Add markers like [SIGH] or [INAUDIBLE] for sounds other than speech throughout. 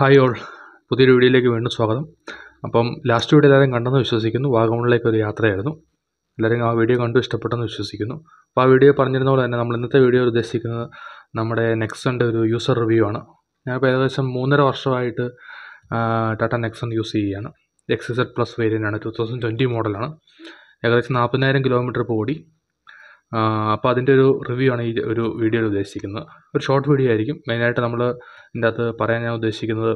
hi all പുതിയൊരു വീഡിയോയിലേക്ക് വീണ്ടും സ്വാഗതം അപ്പം ലാസ്റ്റ് വീഡിയോ എല്ലാവരും കണ്ടെന്ന് വിശ്വസിക്കുന്നു വാഗമണിലേക്ക് ഒരു യാത്രയായിരുന്നു എല്ലാവരും ആ വീഡിയോ കണ്ടു ഇഷ്ടപ്പെട്ടെന്ന് വിശ്വസിക്കുന്നു അപ്പോൾ ആ വീഡിയോ പറഞ്ഞിരുന്ന പോലെ തന്നെ നമ്മൾ ഇന്നത്തെ വീഡിയോ ഉദ്ദേശിക്കുന്നത് നമ്മുടെ നെക്സൻ്റെ ഒരു യൂസർ റിവ്യൂ ആണ് ഞാനിപ്പോൾ ഏകദേശം മൂന്നര വർഷമായിട്ട് ടാറ്റ നെക്സൺ യൂസ് ചെയ്യുകയാണ് എക്സ് സെഡ് പ്ലസ് ആണ് ടു തൗസൻഡ് ട്വൻറ്റി മോഡലാണ് ഏകദേശം നാൽപ്പതിനായിരം കിലോമീറ്റർ ഓടി അപ്പോൾ അതിൻ്റെ ഒരു റിവ്യൂ ആണ് ഈ ഒരു വീഡിയോയിൽ ഉദ്ദേശിക്കുന്നത് ഒരു ഷോർട്ട് വീഡിയോ ആയിരിക്കും മെയിനായിട്ട് നമ്മൾ ഇതിൻ്റെ അകത്ത് പറയാൻ ഞാൻ ഉദ്ദേശിക്കുന്നത്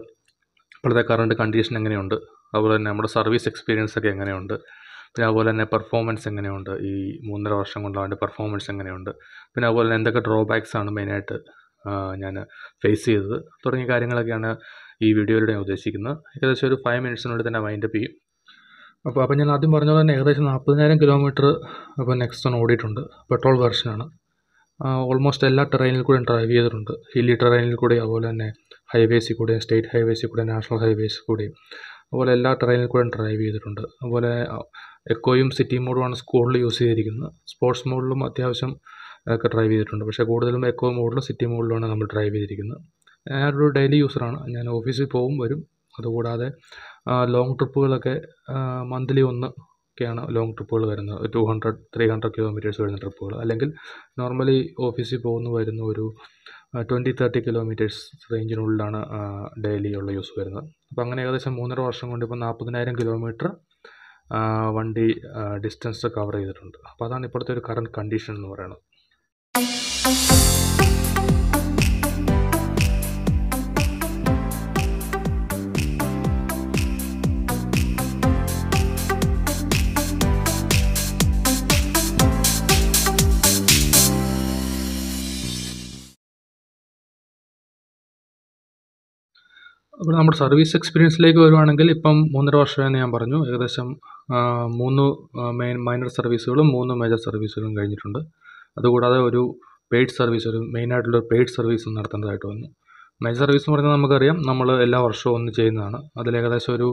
ഇപ്പോഴത്തെ കറണ്ട് കണ്ടീഷൻ എങ്ങനെയുണ്ട് അതുപോലെ തന്നെ നമ്മുടെ സർവീസ് എക്സ്പീരിയൻസ് ഒക്കെ എങ്ങനെയുണ്ട് പിന്നെ അതുപോലെ തന്നെ പെർഫോമൻസ് എങ്ങനെയുണ്ട് ഈ മൂന്നര വർഷം കൊണ്ട് അതിൻ്റെ പെർഫോമൻസ് എങ്ങനെയുണ്ട് പിന്നെ അതുപോലെ തന്നെ എന്തൊക്കെ ഡ്രോബാക്സ് ആണ് മെയിനായിട്ട് ഞാൻ ഫേസ് ചെയ്തത് തുടങ്ങിയ കാര്യങ്ങളൊക്കെയാണ് ഈ വീഡിയോയിലൂടെ ഞാൻ ഉദ്ദേശിക്കുന്നത് ഏകദേശം ഒരു ഫൈവ് മിനിറ്റ്സിനുള്ളിൽ തന്നെ വൈൻഡപ്പ് ചെയ്യും അപ്പോൾ അപ്പോൾ ഞാൻ ആദ്യം പറഞ്ഞ പോലെ തന്നെ ഏകദേശം നാൽപ്പതിനായിരം കിലോമീറ്റർ അപ്പോൾ ഒന്ന് ഓടിയിട്ടുണ്ട് പെട്രോൾ വെർഷനാണ് ഓൾമോസ്റ്റ് എല്ലാ ട്രെയിനിൽ കൂടെയും ഡ്രൈവ് ചെയ്തിട്ടുണ്ട് ഹില്ലി ട്രെയിനിൽ കൂടെ അതുപോലെ തന്നെ ഹൈവേസിൽ കൂടെ സ്റ്റേറ്റ് ഹൈവേസിൽ കൂടെ നാഷണൽ ഹൈവേസിൽ കൂടെയും അതുപോലെ എല്ലാ ട്രെയിനിൽ കൂടെയും ഡ്രൈവ് ചെയ്തിട്ടുണ്ട് അതുപോലെ എക്കോയും സിറ്റി മോഡുമാണ് സ്കൂളിൽ യൂസ് ചെയ്തിരിക്കുന്നത് സ്പോർട്സ് മോഡിലും അത്യാവശ്യം ഒക്കെ ഡ്രൈവ് ചെയ്തിട്ടുണ്ട് പക്ഷേ കൂടുതലും എക്കോ മോഡിലും സിറ്റി മോഡിലുമാണ് നമ്മൾ ഡ്രൈവ് ചെയ്തിരിക്കുന്നത് ഞാനൊരു ഡെയിലി യൂസറാണ് ഞാൻ ഓഫീസിൽ പോകും വരും അതുകൂടാതെ ലോങ് ട്രിപ്പുകളൊക്കെ മന്ത്ലി ഒന്ന് ഒക്കെയാണ് ലോങ് ട്രിപ്പുകൾ വരുന്നത് two hundred three hundred kilometres വരുന്ന ട്രിപ്പുകൾ അല്ലെങ്കിൽ നോർമലി ഓഫീസിൽ പോകുന്നു വരുന്ന ഒരു ട്വൻറ്റി തേർട്ടി കിലോമീറ്റേഴ്സ് റേഞ്ചിനുള്ളിലാണ് ഡെയിലി ഉള്ള യൂസ് വരുന്നത് അപ്പോൾ അങ്ങനെ ഏകദേശം മൂന്നര വർഷം കൊണ്ട് ഇപ്പോൾ നാൽപ്പതിനായിരം കിലോമീറ്റർ വണ്ടി ഡിസ്റ്റൻസ് കവർ ചെയ്തിട്ടുണ്ട് അപ്പോൾ അതാണ് ഇപ്പോഴത്തെ ഒരു കറണ്ട് കണ്ടീഷൻ എന്ന് പറയുന്നത് അപ്പോൾ നമ്മുടെ സർവീസ് എക്സ്പീരിയൻസിലേക്ക് വരുവാണെങ്കിൽ ഇപ്പം മൂന്നര എന്ന് ഞാൻ പറഞ്ഞു ഏകദേശം മൂന്ന് മെയിൻ മൈനർ സർവീസുകളും മൂന്ന് മേജർ സർവീസുകളും കഴിഞ്ഞിട്ടുണ്ട് അതുകൂടാതെ ഒരു പെയ്ഡ് സർവീസ് ഒരു മെയിനായിട്ടുള്ള പെയ്ഡ് സർവീസ് നടത്തേണ്ടതായിട്ട് വന്നു മേജർ സർവീസ് എന്ന് പറഞ്ഞാൽ നമുക്കറിയാം നമ്മൾ എല്ലാ വർഷവും ഒന്ന് ചെയ്യുന്നതാണ് അതിൽ ഏകദേശം ഒരു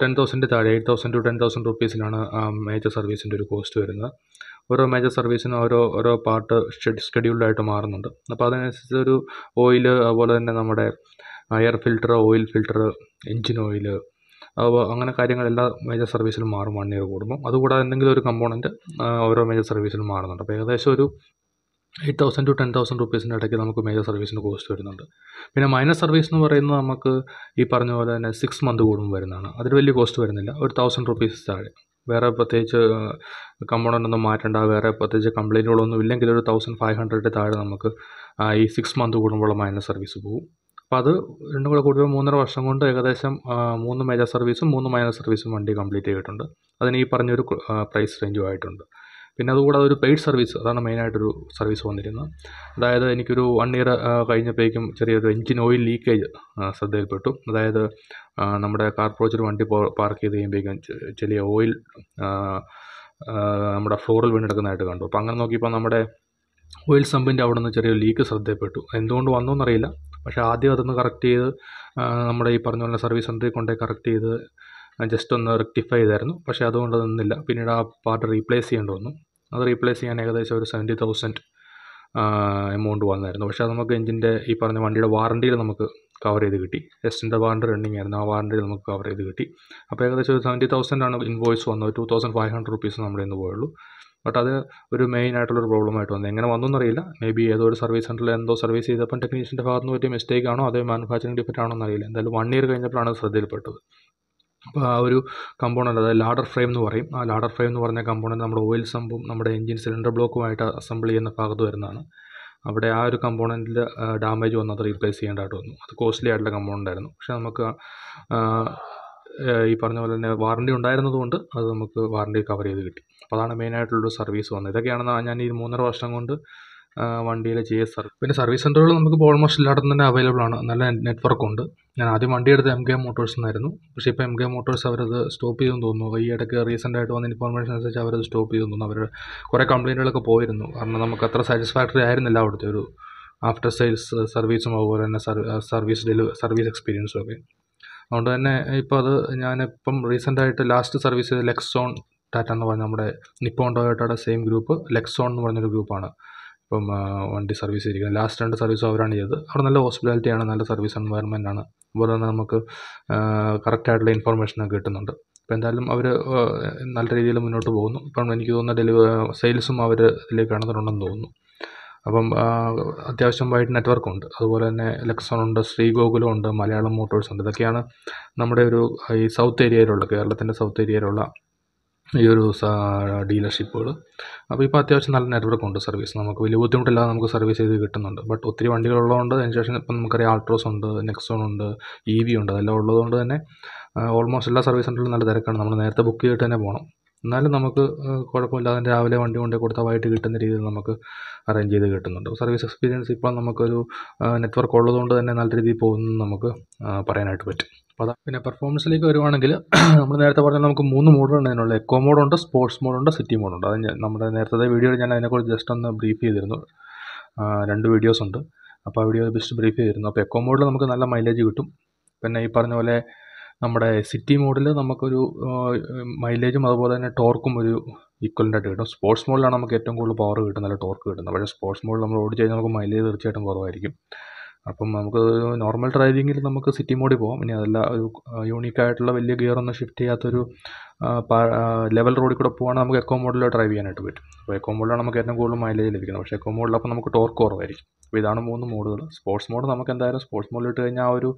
ടെൻ തൗസൻഡ് താഴെ eight thousand to ten thousand റുപ്പീസിലാണ് മേജർ സർവീസിൻ്റെ ഒരു കോസ്റ്റ് വരുന്നത് ഓരോ മേജർ സർവീസിനും ഓരോ ഓരോ പാർട്ട് ഷെഡ്യൂൾഡായിട്ട് മാറുന്നുണ്ട് അപ്പോൾ ഒരു ഓയില് അതുപോലെ തന്നെ നമ്മുടെ air filter oil filter engine oil അങ്ങനെ കാര്യങ്ങളെല്ലാം മേജർ സർവീസിലും മാറും വൺ ഇയർ കൂടുമ്പോൾ അതുകൂടാതെ എന്തെങ്കിലും ഒരു കമ്പോണൻറ്റ് ഓരോ മേജർ സർവീസിലും മാറുന്നുണ്ട് അപ്പോൾ ഏകദേശം ഒരു eight thousand to ten thousand റുപ്പീസിൻ്റെ ഇടയ്ക്ക് നമുക്ക് മേജർ സർവീസിൻ്റെ കോസ്റ്റ് വരുന്നുണ്ട് പിന്നെ മൈനർ സർവീസ് എന്ന് പറയുന്നത് നമുക്ക് ഈ പറഞ്ഞ പോലെ തന്നെ സിക്സ് മന്ത് കൂടുമ്പോൾ വരുന്നതാണ് അതിൽ വലിയ കോസ്റ്റ് വരുന്നില്ല ഒരു തൗസൻഡ് റുപ്പീസ് താഴെ വേറെ പ്രത്യേകിച്ച് കമ്പോണൻ്റ് ഒന്നും മാറ്റേണ്ട വേറെ പ്രത്യേകിച്ച് കംപ്ലൈൻറ്റുകളൊന്നും ഇല്ലെങ്കിൽ ഒരു തൗസൻഡ് ഫൈവ് ഹൺഡ്രഡ് താഴെ നമുക്ക് ഈ സിക്സ് മന്ത് കൂടുമ്പോൾ മൈനർ സർവീസ് പോകും അപ്പോൾ അത് രണ്ടും കൂടെ കൂടുതൽ മൂന്നര വർഷം കൊണ്ട് ഏകദേശം മൂന്ന് മേജർ സർവീസും മൂന്ന് മൈനർ സർവീസും വണ്ടി കംപ്ലീറ്റ് ചെയ്തിട്ടുണ്ട് അതിന് ഈ പറഞ്ഞൊരു പ്രൈസ് റേഞ്ചും ആയിട്ടുണ്ട് പിന്നെ അതുകൂടാതെ ഒരു പെയ്ഡ് സർവീസ് അതാണ് മെയിനായിട്ടൊരു സർവീസ് വന്നിരുന്നത് അതായത് എനിക്കൊരു വൺ ഇയർ കഴിഞ്ഞപ്പോഴേക്കും ചെറിയൊരു എഞ്ചിൻ ഓയിൽ ലീക്കേജ് ശ്രദ്ധയിൽപ്പെട്ടു അതായത് നമ്മുടെ കാർ കാർപ്പോച്ചിൽ വണ്ടി പാർക്ക് ചെയ്ത് കഴിയുമ്പോഴേക്കും ചെറിയ ഓയിൽ നമ്മുടെ ഫ്ലോറിൽ വീണ്ടെടുക്കുന്നതായിട്ട് കണ്ടു അപ്പോൾ അങ്ങനെ നോക്കിയപ്പോൾ നമ്മുടെ ഓയിൽ സമ്പിൻ്റെ അവിടെ നിന്ന് ചെറിയൊരു ലീക്ക് ശ്രദ്ധയിൽപ്പെട്ടു എന്തുകൊണ്ട് എന്നറിയില്ല പക്ഷേ ആദ്യം അതൊന്ന് കറക്റ്റ് ചെയ്ത് നമ്മുടെ ഈ പറഞ്ഞ പോലെ സർവീസ് സെൻറ്ററിൽ കൊണ്ടേ കറക്റ്റ് ചെയ്ത് ജസ്റ്റ് ഒന്ന് റെക്ടിഫൈ ചെയ്തായിരുന്നു പക്ഷേ അതുകൊണ്ട് നിന്നില്ല പിന്നീട് ആ പാർട്ട് റീപ്ലേസ് ചെയ്യേണ്ടി വന്നു അത് റീപ്ലേസ് ചെയ്യാൻ ഏകദേശം ഒരു സെവൻറ്റി തൗസൻഡ് എമൗണ്ട് വന്നായിരുന്നു പക്ഷേ അത് നമുക്ക് എഞ്ചിൻ്റെ ഈ പറഞ്ഞ വണ്ടിയുടെ വാറണ്ടിയിൽ നമുക്ക് കവർ ചെയ്ത് കിട്ടി എസ്റ്റിൻ്റെ വാറണ്ടി റണ്ണിങ് ആയിരുന്നു ആ വാറണ്ടിയിൽ നമുക്ക് കവർ ചെയ്ത് കിട്ടി അപ്പോൾ ഏകദേശം ഒരു സെവൻറ്റി ആണ് ഇൻവോയ്സ് വന്നത് two thousand five hundred rupees നമ്മുടെ ഇന്ന് പോയുള്ളൂ ബട്ട് അത് ഒരു മെയിൻ ആയിട്ടുള്ളൊരു പ്രോബ്ലം ആയിട്ട് വന്നത് എങ്ങനെ എന്നറിയില്ല മേ ബി ഏതോ ഒരു സർവീസ് സെൻറ്ററിൽ എന്തോ സർവീസ് ചെയ്തപ്പം ടെക്നീഷ്യൻ്റെ ഭാഗത്ത് നിന്ന് പറ്റിയ മിസ്റ്റേക്ക് ആണോ അതോ മാനുഫാക്ചറിങ് ഡിഫക്റ്റ് ആണോ എന്നറിയില്ല എന്തായാലും വൺ ഇയർ കഴിഞ്ഞപ്പോഴാണ് ശ്രദ്ധയിൽപ്പെട്ടത് അപ്പോൾ ആ ഒരു കമ്പോണൻ്റ് അതായത് ലാഡർ ഫ്രെയിം എന്ന് പറയും ആ ലാഡർ ഫ്രെയിം എന്ന് പറഞ്ഞ കമ്പോണൻ്റ് നമ്മുടെ ഓയിൽ സംഭവം നമ്മുടെ എഞ്ചിൻ സിലിണ്ടർ ബ്ലോക്കുമായിട്ട് അസംബിൾ ചെയ്യുന്ന ഭാഗത്ത് വരുന്നതാണ് അവിടെ ആ ഒരു കമ്പോണൻറ്റിൽ ഡാമേജ് വന്നു അത് റീപ്ലേസ് ചെയ്യേണ്ടതായിട്ട് വന്നു അത് കോസ്റ്റ്ലി ആയിട്ടുള്ള കമ്പോണൻ്റ് ആയിരുന്നു പക്ഷേ നമുക്ക് ഈ പറഞ്ഞ പോലെ തന്നെ വാറണ്ടി ഉണ്ടായിരുന്നതുകൊണ്ട് അത് നമുക്ക് വാറണ്ടി കവർ ചെയ്ത് കിട്ടി അപ്പോൾ അതാണ് മെയിനായിട്ടുള്ളൊരു സർവീസ് വന്നത് ഇതൊക്കെയാണ് ഞാൻ ഈ മൂന്നര വർഷം കൊണ്ട് വണ്ടിയിലെ ജി എസ് ആർ പിന്നെ സർവീസ് സെൻ്ററുകൾ നമുക്ക് ഓൾമോസ്റ്റ് എല്ലായിടത്തും തന്നെ അവൈലബിൾ ആണ് നല്ല നെറ്റ്വർക്ക് ഉണ്ട് ഞാൻ ആദ്യം വണ്ടി എടുത്ത് എം കെ മോട്ടോഴ്സ് എന്നായിരുന്നു പക്ഷേ ഇപ്പോൾ എം കെ മോട്ടോഴ്സ് അവരത് സ്റ്റോപ്പ് ചെയ്തെന്ന് തോന്നുന്നു ഈ ഇടയ്ക്ക് റീസെൻ്റ് ആയിട്ട് വന്ന ഇൻഫോർമേഷൻ അനുസരിച്ച് അവരത് സ്റ്റോപ്പ് ചെയ്തു തോന്നുന്നു അവർ കുറേ കംപ്ലയിൻറ്റുകളൊക്കെ പോയിരുന്നു കാരണം നമുക്ക് അത്ര സാറ്റിസ്ഫാക്ടറി ആയിരുന്നില്ല അവിടുത്തെ ഒരു ആഫ്റ്റർ സെയിൽസ് സർവീസും അതുപോലെ തന്നെ സർവീസ് ഡെലിവ സർവീസ് എക്സ്പീരിയൻസും ഒക്കെ അതുകൊണ്ട് തന്നെ ഇപ്പോൾ അത് ഞാനിപ്പം റീസെൻ്റായിട്ട് ലാസ്റ്റ് സർവീസ് ലെക്സോൺ ടാറ്റ എന്ന് പറഞ്ഞ നമ്മുടെ നിപ്പോൺ ടൊയോട്ടയുടെ സെയിം ഗ്രൂപ്പ് ലെക്സോൺ എന്ന് പറഞ്ഞൊരു ഗ്രൂപ്പാണ് ഇപ്പം വണ്ടി സർവീസ് ചെയ്തിരിക്കുന്നത് ലാസ്റ്റ് രണ്ട് സർവീസും അവരാണ് ചെയ്തത് അവിടെ നല്ല ഹോസ്പിറ്റാലിറ്റിയാണ് നല്ല സർവീസ് ആണ് അതുപോലെ തന്നെ നമുക്ക് കറക്റ്റായിട്ടുള്ള ഇൻഫോർമേഷനൊക്കെ കിട്ടുന്നുണ്ട് അപ്പോൾ എന്തായാലും അവർ നല്ല രീതിയിൽ മുന്നോട്ട് പോകുന്നു ഇപ്പം എനിക്ക് തോന്നുന്ന ഡെലിവ സെയിൽസും അവർ ഇതിലേക്ക് കടന്നിട്ടുണ്ടെന്ന് തോന്നുന്നു അപ്പം അത്യാവശ്യം വൈഡ് നെറ്റ്വർക്കുണ്ട് അതുപോലെ തന്നെ ശ്രീഗോകുലം ഉണ്ട് മലയാളം മോട്ടോഴ്സ് ഉണ്ട് ഇതൊക്കെയാണ് നമ്മുടെ ഒരു ഈ സൗത്ത് ഏരിയയിലുള്ള കേരളത്തിൻ്റെ സൗത്ത് ഏരിയയിലുള്ള ഈ ഒരു ഡീലർഷിപ്പുകൾ അപ്പോൾ ഇപ്പോൾ അത്യാവശ്യം നല്ല നെറ്റ്വർക്ക് ഉണ്ട് സർവീസ് നമുക്ക് വലിയ ബുദ്ധിമുട്ടില്ലാതെ നമുക്ക് സർവീസ് ചെയ്ത് കിട്ടുന്നുണ്ട് ബട്ട് ഒത്തിരി വണ്ടികളുള്ളതുകൊണ്ട് അതിന് ശേഷം ഇപ്പം നമുക്കറിയാം ആൾട്രോസ് ഉണ്ട് നെക്സോൺ ഉണ്ട് ഇ e വി ഉണ്ട് അതെല്ലാം ഉള്ളതുകൊണ്ട് തന്നെ ഓൾമോസ്റ്റ് എല്ലാ സർവീസ് സെൻ്ററിലും നല്ല തിരക്കാണ് നമ്മൾ നേരത്തെ ബുക്ക് ചെയ്തിട്ട് തന്നെ പോകണം എന്നാലും നമുക്ക് കുഴപ്പമില്ലാതെ രാവിലെ വണ്ടി കൊണ്ട് കൊടുത്താൽ വൈകിട്ട് കിട്ടുന്ന രീതിയിൽ നമുക്ക് അറേഞ്ച് ചെയ്ത് കിട്ടുന്നുണ്ട് സർവീസ് എക്സ്പീരിയൻസ് ഇപ്പോൾ നമുക്കൊരു നെറ്റ്വർക്ക് ഉള്ളതുകൊണ്ട് തന്നെ നല്ല രീതിയിൽ പോകുന്നു നമുക്ക് പറയാനായിട്ട് പറ്റും അപ്പോൾ പിന്നെ പെർഫോമൻസിലേക്ക് വരുവാണെങ്കിൽ [CLEARS THROAT] നമ്മൾ നേരത്തെ പറഞ്ഞാൽ നമുക്ക് മൂന്ന് മോഡുണ്ട് അതിനുള്ള എക്കോ മോഡുണ്ട് സ്പോർട്സ് മോഡുണ്ട് സിറ്റി മോഡുണ്ട് അത് നമ്മുടെ നേരത്തെ വീഡിയോയിൽ ഞാൻ അതിനെക്കുറിച്ച് ജസ്റ്റ് ഒന്ന് ബ്രീഫ് ചെയ്തിരുന്നു രണ്ട് വീഡിയോസ് ഉണ്ട് അപ്പോൾ ആ വീഡിയോ ജസ്റ്റ് ബ്രീഫ് ചെയ്തിരുന്നു അപ്പോൾ എക്കോ മോഡിൽ നമുക്ക് നല്ല മൈലേജ് കിട്ടും പിന്നെ ഈ പറഞ്ഞ പോലെ നമ്മുടെ സിറ്റി മോഡിൽ നമുക്കൊരു മൈലേജും അതുപോലെ തന്നെ ടോർക്കും ഒരു ഈക്വലൻ്റായിട്ട് കിട്ടും സ്പോർട്സ് മോഡിലാണ് നമുക്ക് ഏറ്റവും കൂടുതൽ പവർ കിട്ടും നല്ല ടോർക്ക് കിട്ടുന്നത് പക്ഷേ സ്പോർട്സ് മോഡിൽ നമ്മൾ ഓടിച്ച് കഴിഞ്ഞാൽ നമുക്ക് മൈലേജ് തീർച്ചയായിട്ടും കുറവായിരിക്കും അപ്പം നമുക്ക് നോർമൽ ഡ്രൈവിങ്ങിൽ നമുക്ക് സിറ്റി മോഡിൽ പോകാം ഇനി അതല്ല ഒരു യൂണീക്കായിട്ടുള്ള വലിയ ഗിയറൊന്നും ഷിഫ്റ്റ് ചെയ്യാത്തൊരു ലെവൽ റോഡിൽ കൂടെ പോവുകയാണെങ്കിൽ നമുക്ക് എക്കോ മോഡലിൽ ഡ്രൈവ് ചെയ്യാനായിട്ട് പറ്റും അപ്പോൾ എക്കോ മോഡിലാണ് നമുക്ക് ഏറ്റവും കൂടുതൽ മൈലേജ് ലഭിക്കുന്നത് പക്ഷേ എക്കോ അപ്പോൾ നമുക്ക് ടോർക്ക് കുറവായിരിക്കും അപ്പോൾ ഇതാണ് മൂന്ന് മോഡുകൾ സ്പോർട്സ് മോഡ് നമുക്ക് എന്തായാലും സ്പോർട്സ് മോഡിൽ ഇട്ട് കഴിഞ്ഞാൽ ആ ഒരു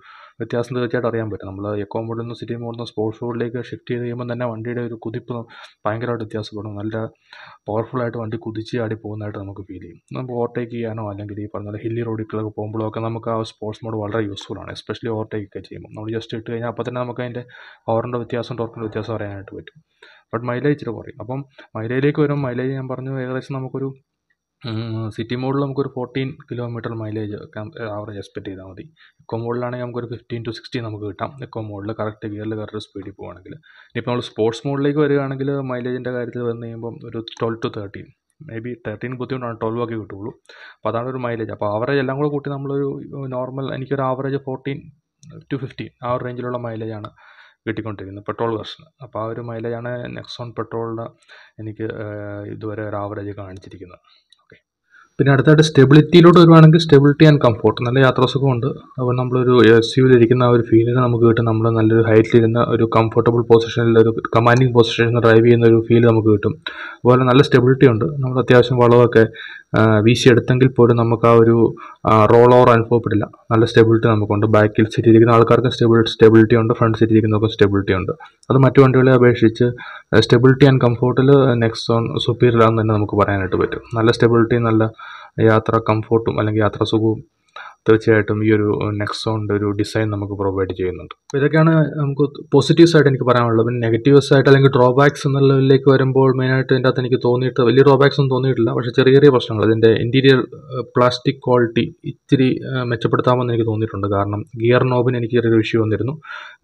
വ്യത്യാസം തീർച്ചയായിട്ടും അറിയാൻ പറ്റും നമ്മൾ എക്കോ മോഡിൽ നിന്ന് സിറ്റി മോഡിൽ നിന്ന് സ്പോർട്സ് മോഡിലേക്ക് ഷിഫ്റ്റ് ചെയ്ത് കഴിയുമ്പോൾ തന്നെ വണ്ടിയുടെ ഒരു കുതിപ്പ് ഭയങ്കരമായിട്ട് വ്യത്യാസപ്പെടും നല്ല പവർഫുള്ളായിട്ട് വണ്ടി കുതിച്ച് ആടി പോകുന്നതായിട്ട് നമുക്ക് ഫീൽ ചെയ്യും നമുക്ക് ഓവർടേക്ക് ചെയ്യാനോ അല്ലെങ്കിൽ ഈ പറഞ്ഞ ഹില്ലി റോഡിലൊക്കെ പോകുമ്പോഴൊക്കെ നമുക്ക് ആ സ്പോർട്സ് മോഡ് വളരെ യൂസ്ഫുൾ ആണ് എസ്പെഷ്യലി ഓവർടേക്ക് ഒക്കെ ചെയ്യുമ്പോൾ നമ്മൾ ജസ്റ്റ് ഇട്ട് കഴിഞ്ഞാൽ അപ്പോൾ തന്നെ നമുക്ക് അതിൻ്റെ പവറിൻ്റെ വ്യത്യാസം ടോർക്കിൻ്റെ വ്യത്യാസം അറിയാനായിട്ട് ചെയ്യാനായിട്ട് പറ്റും ബട്ട് മൈലേജ് ഇച്ചിരി കുറയും അപ്പം മൈലേജിലേക്ക് വരുമ്പോൾ മൈലേജ് ഞാൻ പറഞ്ഞു ഏകദേശം നമുക്കൊരു സിറ്റി മോഡിൽ നമുക്കൊരു fourteen kilometre mileage average expect ചെയ്താൽ മതി എക്കോ മോഡിലാണെങ്കിൽ നമുക്കൊരു ഫിഫ്റ്റീൻ ടു സിക്സ്റ്റീൻ നമുക്ക് കിട്ടാം എക്കോ മോഡിൽ കറക്റ്റ് ഗിയറിൽ കറക്റ്റ് സ്പീഡിൽ പോകുകയാണെങ്കിൽ ഇപ്പോൾ നമ്മൾ സ്പോർട്സ് മോഡിലേക്ക് വരികയാണെങ്കിൽ മൈലേജിൻ്റെ കാര്യത്തിൽ വന്നു കഴിയുമ്പോൾ ഒരു twelve to thirteen may be thirteen ബുദ്ധിമുട്ടാണ് ട്വൽവ് ഒക്കെ കിട്ടുള്ളൂ അപ്പോൾ അതാണ് ഒരു മൈലേജ് അപ്പോൾ ആവറേജ് എല്ലാം കൂടെ കൂട്ടി നമ്മളൊരു നോർമൽ എനിക്കൊരു ആവറേജ് ഫോർട്ടീൻ ടു ഫിഫ്റ്റീൻ ആ ഒരു റേഞ്ചിലുള്ള മൈലേജാണ് കിട്ടിക്കൊണ്ടിരിക്കുന്നത് പെട്രോൾ വേർഷൻ അപ്പോൾ ആ ഒരു മൈലേജാണ് നെക്സോൺ പെട്രോളിന് എനിക്ക് ഇതുവരെ ഒരു ആവറേജ് കാണിച്ചിരിക്കുന്നത് ഓക്കെ പിന്നെ അടുത്തായിട്ട് സ്റ്റെബിലിറ്റിയിലോട്ട് വരുവാണെങ്കിൽ സ്റ്റെബിലിറ്റി ആൻഡ് കംഫോർട്ട് നല്ല യാത്രാസുഖമുണ്ട് അപ്പോൾ നമ്മളൊരു എസ് യുവിലിരിക്കുന്ന ആ ഒരു ഫീലിന് നമുക്ക് കിട്ടും നമ്മൾ നല്ലൊരു ഹൈറ്റിലിരുന്ന ഒരു കംഫർട്ടബിൾ പൊസിഷനിൽ ഒരു കമാൻഡിങ് പൊസിഷനിൽ ഡ്രൈവ് ചെയ്യുന്ന ഒരു ഫീൽ നമുക്ക് കിട്ടും അതുപോലെ നല്ല സ്റ്റെബിലിറ്റി ഉണ്ട് നമ്മൾ അത്യാവശ്യം വളവൊക്കെ വീശിയെടുത്തെങ്കിൽ പോലും നമുക്ക് ആ ഒരു റോൾ ഓവർ അനുഭവപ്പെടില്ല നല്ല സ്റ്റെബിലിറ്റി നമുക്കുണ്ട് ബാക്കിൽ സീറ്റിരിക്കുന്ന ആൾക്കാർക്ക് സ്റ്റെബിൾ സ്റ്റെബിലിറ്റി ഉണ്ട് ഫ്രണ്ട് സീറ്റിരിക്കുന്നവർക്കും സ്റ്റെബിലിറ്റി ഉണ്ട് അത് മറ്റു വണ്ടികളെ അപേക്ഷിച്ച് സ്റ്റെബിലിറ്റി ആൻഡ് കംഫോർട്ടിൽ സോൺ സുപ്പീരിയർ ആണെന്ന് തന്നെ നമുക്ക് പറയാനായിട്ട് പറ്റും നല്ല സ്റ്റെബിലിറ്റി നല്ല യാത്ര കംഫോർട്ടും അല്ലെങ്കിൽ സുഖവും തീർച്ചയായിട്ടും ഈ ഒരു നെക്സോണിൻ്റെ ഒരു ഡിസൈൻ നമുക്ക് പ്രൊവൈഡ് ചെയ്യുന്നുണ്ട് അപ്പോൾ ഇതൊക്കെയാണ് നമുക്ക് പോസിറ്റീവ്സ് ആയിട്ട് എനിക്ക് പറയാനുള്ളത് പിന്നെ നെഗറ്റീവ്സ് ആയിട്ട് അല്ലെങ്കിൽ ഡ്രോബാക്സ് എന്നുള്ളതിലേക്ക് വരുമ്പോൾ മെയിനായിട്ട് ഇതിൻ്റെ അകത്ത് എനിക്ക് തോന്നിയിട്ട് വലിയ ഡ്രോബാക്സ് ഒന്നും തോന്നിയിട്ടില്ല പക്ഷേ ചെറിയ ചെറിയ പ്രശ്നങ്ങൾ ഇതിൻ്റെ ഇൻറ്റീരിയർ പ്ലാസ്റ്റിക് ക്വാളിറ്റി ഇത്തിരി മെച്ചപ്പെടുത്താമെന്ന് എനിക്ക് തോന്നിയിട്ടുണ്ട് കാരണം ഗിയർ നോബിന് എനിക്ക് ചെറിയൊരു ഇഷ്യൂ വന്നിരുന്നു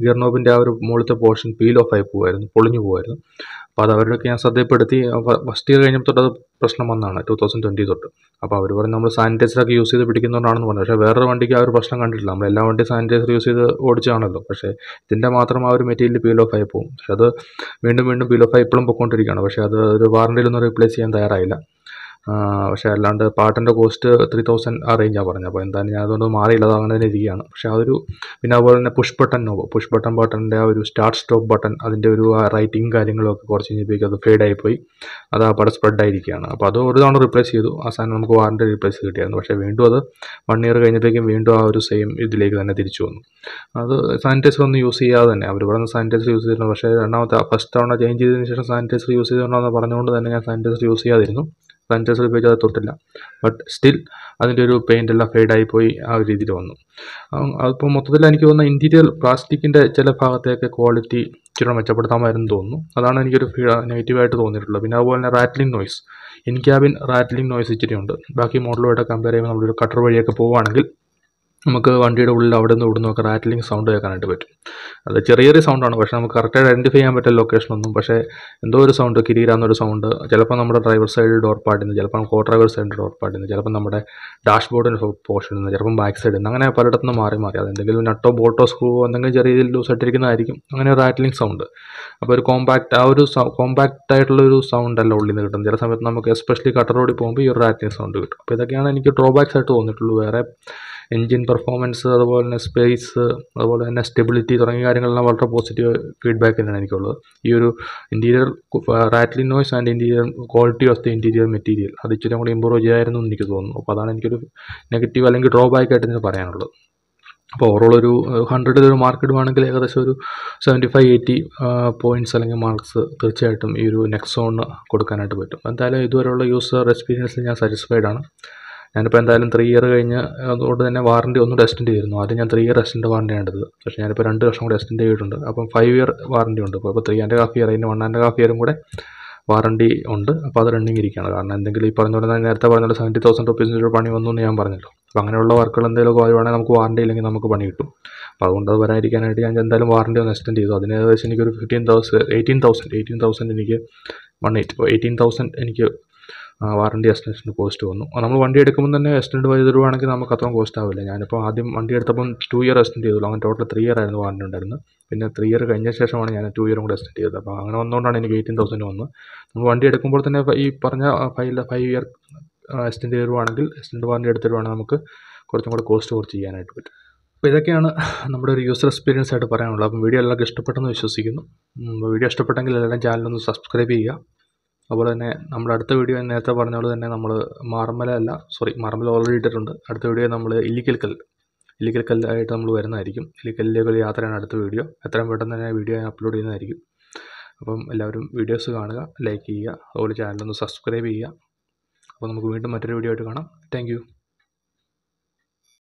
ഗിയർ നോബിൻ്റെ ആ ഒരു മുകളിലത്തെ പോർഷൻ പീൽ ഓഫ് ആയി പോകുമായിരുന്നു പൊളിഞ്ഞു പോകുമായിരുന്നു അപ്പോൾ അത് അവരുടെയൊക്കെ ഞാൻ ശ്രദ്ധപ്പെടുത്തി ഫസ്റ്റ് ഇയർ കഴിഞ്ഞപ്പോൾ തൊട്ട് അത് പ്രശ്നം വന്നതാണ് ടു തൗസൻഡ് ട്വൻറ്റി തൊട്ട് അപ്പോൾ അവർ പറഞ്ഞു നമ്മൾ സാനിറ്റൈസറൊക്കെ യൂസ് ചെയ്ത് പിടിക്കുന്നതുകൊണ്ടാണെന്ന് പറഞ്ഞു പക്ഷേ വേറൊരു വണ്ടിക്ക് ആ ഒരു പ്രശ്നം കണ്ടിട്ടില്ല നമ്മൾ എല്ലാ വണ്ടിയും സാനിറ്റൈസർ യൂസ് ചെയ്ത് ഓടിച്ചാണല്ലോ പക്ഷേ ഇതിൻ്റെ മാത്രം ആ ഒരു മെറ്റീരിയൽ പീൽ ഓഫ് ആയി പോകും പക്ഷേ അത് വീണ്ടും വീണ്ടും പീൽ ഓഫ് ആയി ഇപ്പോഴും പോയിക്കൊണ്ടിരിക്കുകയാണ് പക്ഷേ അത് ഒരു വാറണ്ടിയിലൊന്നും റീപ്ലേസ് ചെയ്യാൻ തയ്യാറായില്ല പക്ഷേ അല്ലാണ്ട് പാട്ടിൻ്റെ കോസ്റ്റ് ത്രീ തൗസൻഡ് ആ റേഞ്ചാണ് പറഞ്ഞത് അപ്പോൾ എന്തായാലും ഞാൻ അതുകൊണ്ട് മാറിയില്ല അത് അങ്ങനെ തന്നെ ഇരിക്കുകയാണ് പക്ഷേ ആ ഒരു പിന്നെ അതുപോലെ തന്നെ push button knob push button ബട്ടണിൻ്റെ ആ ഒരു സ്റ്റാർട്ട് സ്റ്റോപ്പ് ബട്ടൺ അതിൻ്റെ ഒരു റൈറ്റിംഗ് കാര്യങ്ങളൊക്കെ കുറച്ച് കഴിഞ്ഞപ്പോഴേക്കും അത് ഫെയ്ഡ് ആയിപ്പോയി അത് ആ പടം ആയിരിക്കുകയാണ് അപ്പോൾ അത് ഒരു തവണ റീപ്ലേസ് ചെയ്തു ആ സാധനം നമുക്ക് വാറൻ്റെ റീപ്ലേസ് കിട്ടിയായിരുന്നു പക്ഷേ വീണ്ടും അത് വൺ ഇയർ കഴിഞ്ഞപ്പോഴേക്കും വീണ്ടും ആ ഒരു സെയിം ഇതിലേക്ക് തന്നെ തിരിച്ചു വന്നു അത് സാനിറ്റൈസർ ഒന്നും യൂസ് ചെയ്യാതെ തന്നെ അവർ നിന്ന് സാനിറ്റൈസർ യൂസ് ചെയ്തിരുന്നു പക്ഷേ രണ്ടാമത്തെ ഫസ്റ്റ് തവണ ചേഞ്ച് ചെയ്തതിന് ശേഷം സാനിറ്റൈസർ യൂസ് ചെയ്തുകൊണ്ടാണെന്ന് പറഞ്ഞുകൊണ്ട് തന്നെ ഞാൻ സാനിറ്റൈസർ യൂസ് ചെയ്യാതിരുന്നു ക്ലൻസേഴ്സിൽ ഉപയോഗിച്ച് അത് തൊട്ടില്ല ബട്ട് സ്റ്റിൽ അതിൻ്റെ ഒരു പെയിൻ്റ് എല്ലാം ഫെയ്ഡായി പോയി ആ ഒരു രീതിയിൽ വന്നു അതിപ്പോൾ മൊത്തത്തിൽ എനിക്ക് തോന്നുന്ന ഇൻറ്റീരിയർ പ്ലാസ്റ്റിക്കിൻ്റെ ചില ഭാഗത്തെയൊക്കെ ക്വാളിറ്റി ഇച്ചിരി മെച്ചപ്പെടുത്താമായിരുന്നു തോന്നുന്നു അതാണ് എനിക്കൊരു നെഗറ്റീവായിട്ട് തോന്നിയിട്ടുള്ളത് പിന്നെ അതുപോലെ തന്നെ rattling noise in cabin rattling noise ഇച്ചിരി ഉണ്ട് ബാക്കി മോഡലുമായിട്ട് കമ്പയർ ചെയ്യുമ്പോൾ നമ്മളൊരു കട്ടർ വഴിയൊക്കെ പോവുകയാണെങ്കിൽ നമുക്ക് വണ്ടിയുടെ ഉള്ളിൽ അവിടെ നിന്ന് ഇവിടെ നിന്നൊക്കെ റാറ്റ്ലിംഗ് സൗണ്ട് കേൾക്കാനായിട്ട് പറ്റും അത് ചെറിയൊരു സൗണ്ടാണ് പക്ഷേ നമുക്ക് കറക്റ്റായിട്ട് ഐഡൻറ്റിഫൈ ചെയ്യാൻ പറ്റില്ല ലൊക്കേഷനൊന്നും പക്ഷേ എന്തോ ഒരു സൗണ്ട് കിരീരാന്നൊരു സൗണ്ട് ചിലപ്പോൾ നമ്മുടെ ഡ്രൈവർ സൈഡ് ഡോർ പാർട്ടിൽ നിന്ന് ചിലപ്പോൾ കോ ഡ്രൈവർ സൈഡിൽ ഡോർ പാർട്ടിൽ നിന്ന് ചിലപ്പോൾ നമ്മുടെ ഡാഷ് ബോർഡിൻ്റെ പോർഷനിൽ നിന്ന് ചിലപ്പം ബാക്ക് സൈഡിൽ നിന്ന് അങ്ങനെ പലയിടത്തുനിന്ന് മാറി മാറി അതെന്തെങ്കിലും നട്ടോ ബോട്ടോ സ്ക്രൂവോ എന്തെങ്കിലും ചെറിയ രീതിയിൽ ലൂസ് ആയിട്ടിരിക്കുന്നതായിരിക്കും അങ്ങനെ ഒരു റാറ്റ്ലിംഗ് സൗണ്ട് അപ്പോൾ ഒരു കോമ്പാക്ട് ആ ഒരു കോമ്പാക്റ്റ് ആയിട്ടുള്ള ഒരു സൗണ്ട് അല്ല ഉള്ളിൽ നിന്ന് കിട്ടും ചില സമയത്ത് നമുക്ക് എസ്പെഷ്യലി കട്ടറോടി പോകുമ്പോൾ ഈ ഒരു റാറ്റ്ലിംഗ് സൗണ്ട് കിട്ടും അപ്പോൾ ഇതൊക്കെയാണ് എനിക്ക് ഡ്രോബാക്സ് ആയിട്ട് തോന്നിയിട്ടുള്ളൂ വേറെ എൻജിൻ പെർഫോമൻസ് അതുപോലെ തന്നെ സ്പേസ് അതുപോലെ തന്നെ സ്റ്റെബിലിറ്റി തുടങ്ങിയ കാര്യങ്ങളെല്ലാം വളരെ പോസിറ്റീവ് ഫീഡ്ബാക്ക് തന്നെയാണ് എനിക്കുള്ളത് ഈ ഒരു interior rattle noise and interior quality of the interior material അത് ഇച്ചിരി കൂടി ഇമ്പ്രൂവ് ചെയ്യാമായിരുന്നു എന്ന് എനിക്ക് തോന്നുന്നു അപ്പോൾ അതാണ് എനിക്കൊരു നെഗറ്റീവ് അല്ലെങ്കിൽ ഡ്രോബാക്ക് ആയിട്ട് ഇതിന് പറയാനുള്ളത് അപ്പോൾ ഓവറോൾ ഒരു ഹൺഡ്രഡിൽ ഒരു മാർക്ക് ഇടുവാണെങ്കിൽ ഏകദേശം ഒരു സെവൻറ്റി ഫൈവ് എയ്റ്റി പോയിൻറ്റ്സ് അല്ലെങ്കിൽ മാർക്സ് തീർച്ചയായിട്ടും ഈ ഒരു നെക്സോണിന് കൊടുക്കാനായിട്ട് പറ്റും എന്തായാലും ഇതുവരെയുള്ള യൂസർ എക്സ്പീരിയൻസിൽ ഞാൻ സാറ്റിസ്ഫൈഡ് ആണ് ഞാനിപ്പോൾ എന്തായാലും ത്രീ ഇയർ കഴിഞ്ഞ് അതുകൊണ്ട് തന്നെ വാറണ്ടി ഒന്നും എക്സ്റ്റെൻഡ് ചെയ്തിരുന്നു ആദ്യം ഞാൻ ത്രീ ഇയർ എക്സ്റ്റെൻഡ് വാറണ്ടിയാണ് എടുത്തത് പക്ഷേ ഞാനിപ്പോൾ രണ്ട് വർഷം കൂടെ എക്സ്റ്റെൻഡ് ചെയ്തിട്ടുണ്ട് അപ്പം ഫൈവ് ഇയർ വാറണ്ടി ഉണ്ട് അപ്പോൾ ത്രീ ആൻഡ് ഹാഫ് ഇയർ അതിൻ്റെ വൺ ആൻഡ് ഹാഫ് ഇയറും കൂടെ വാറണ്ടി ഉണ്ട് അപ്പോൾ അത് റണ്ണിങ് ഇരിക്കുകയാണ് കാരണം എന്തെങ്കിലും ഈ പറഞ്ഞ പോലെ നേരത്തെ പറഞ്ഞ സെവൻറ്റി തൗസൻഡ് റുപ്പീസിൻ്റെ ഒരു പണി വന്നു എന്ന് ഞാൻ പറഞ്ഞല്ലോ അപ്പോൾ അങ്ങനെയുള്ള വർക്കുകൾ എന്തെങ്കിലും കുറവാണെങ്കിൽ നമുക്ക് വാറണ്ടി ഇല്ലെങ്കിൽ നമുക്ക് പണി കിട്ടും അപ്പോൾ അതുകൊണ്ട് അത് വരാതിരിക്കാനായിട്ട് ഞാൻ എന്തായാലും വാറണ്ടി ഒന്ന് എക്സ്റ്റെൻഡ് ചെയ്തു അതിന് ഏകദേശം എനിക്കൊരു fifteen thousand eighteen thousand eighteen thousand എനിക്ക് വൺ എയ്റ്റ് എയ്റ്റീൻ തൗസൻഡ് എനിക്ക് വാറണ്ടി എക്സ്റ്റൻഷൻ്റെ കോസ്റ്റ് വന്നു നമ്മൾ വണ്ടി എടുക്കുമ്പോൾ തന്നെ എക്സ്റ്റൻഡ് ചെയ്ത് തരുവാണെങ്കിൽ നമുക്ക് അത്രയും കോസ്റ്റ് ആവില്ല ഞാനിപ്പോൾ ആദ്യം വണ്ടി എടുത്തപ്പം ടു ഇയർ എക്സ്റ്റൻഡ് ചെയ്തുള്ളൂ അങ്ങനെ ടോട്ടൽ ത്രീ ഇയർ ആയിരുന്നു വാറണ്ടി ഉണ്ടായിരുന്നത് പിന്നെ ത്രീ ഇയർ കഴിഞ്ഞ ശേഷമാണ് ഞാൻ ടു ഇയറും കൂടെ എക്സ്റ്റൻഡ് ചെയ്തത് അപ്പോൾ അങ്ങനെ വന്നുകൊണ്ടാണ് എനിക്ക് എയ്റ്റീൻ തൗസൻഡ് വന്നു നമ്മൾ വണ്ടി എടുക്കുമ്പോൾ തന്നെ ഈ പറഞ്ഞ ഫൈവ് ഫൈവ് ഇയർ എക്സ്റ്റൻഡ് തരുവാണെങ്കിൽ എക്സ്റ്റൻഡ് വാറണ്ടി എടുത്തിരുവാണെങ്കിൽ നമുക്ക് കുറച്ചും കൂടെ കോസ്റ്റ് കുറച്ച് ചെയ്യാനായിട്ട് പറ്റും അപ്പോൾ ഇതൊക്കെയാണ് നമ്മുടെ ഒരു യൂസർ എക്സ്പീരിയൻസ് ആയിട്ട് പറയാനുള്ളത് അപ്പം വീഡിയോ എല്ലാവർക്കും ഇഷ്ടപ്പെട്ടെന്ന് വിശ്വസിക്കുന്നു വീഡിയോ ഇഷ്ടപ്പെട്ടെങ്കിൽ എല്ലാവരും ചാനലൊന്ന് സബ്സ്ക്രൈബ് ചെയ്യുക അതുപോലെ തന്നെ നമ്മുടെ അടുത്ത വീഡിയോ നേരത്തെ പറഞ്ഞ പോലെ തന്നെ നമ്മൾ മാർമല അല്ല സോറി മാർമല ഓൾറെഡി ഇട്ടിട്ടുണ്ട് അടുത്ത വീഡിയോ നമ്മൾ ഇല്ലിക്കൽ കല്ല് ഇല്ലിക്കൽ കല്ലായിട്ട് നമ്മൾ വരുന്നതായിരിക്കും ഇല്ലിക്കലിലേക്കുള്ള യാത്രയാണ് അടുത്ത വീഡിയോ എത്രയും പെട്ടെന്ന് തന്നെ വീഡിയോ ഞാൻ അപ്ലോഡ് ചെയ്യുന്നതായിരിക്കും അപ്പം എല്ലാവരും വീഡിയോസ് കാണുക ലൈക്ക് ചെയ്യുക അതുപോലെ ചാനലൊന്ന് സബ്സ്ക്രൈബ് ചെയ്യുക അപ്പോൾ നമുക്ക് വീണ്ടും മറ്റൊരു വീഡിയോ ആയിട്ട് കാണാം താങ്ക്